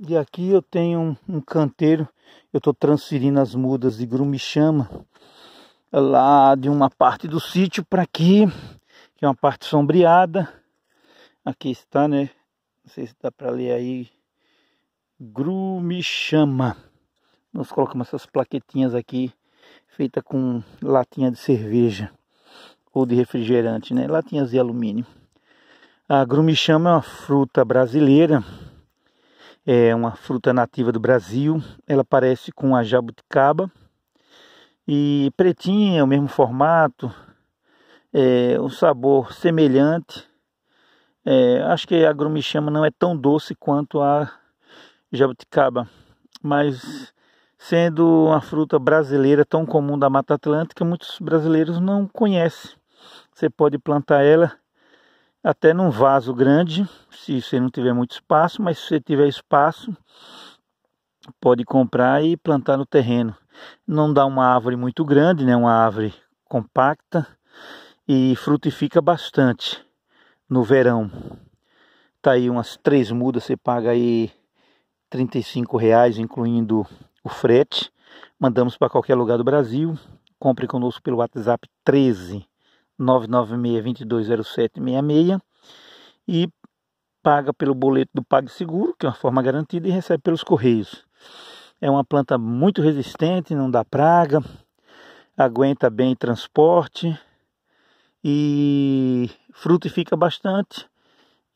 E aqui eu tenho um, um canteiro, eu estou transferindo as mudas de grumichama lá de uma parte do sítio para aqui, que é uma parte sombreada. Aqui está, né? Não sei se dá para ler aí. Grumichama. Nós colocamos essas plaquetinhas aqui, feita com latinha de cerveja ou de refrigerante, né? Latinhas de alumínio. A grumichama é uma fruta brasileira é uma fruta nativa do Brasil. Ela parece com a jabuticaba e pretinha, é o mesmo formato, é, um sabor semelhante. É, acho que a grumichama não é tão doce quanto a jabuticaba, mas sendo uma fruta brasileira tão comum da Mata Atlântica, muitos brasileiros não conhecem. Você pode plantar ela até num vaso grande, se você não tiver muito espaço, mas se você tiver espaço, pode comprar e plantar no terreno. Não dá uma árvore muito grande, né? Uma árvore compacta e frutifica bastante no verão. Tá aí umas três mudas, você paga aí 35 reais, incluindo o frete. Mandamos para qualquer lugar do Brasil. Compre conosco pelo WhatsApp 13 996 66 e paga pelo boleto do PagSeguro, que é uma forma garantida, e recebe pelos correios. É uma planta muito resistente, não dá praga, aguenta bem transporte e frutifica bastante.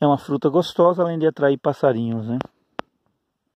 É uma fruta gostosa, além de atrair passarinhos, né?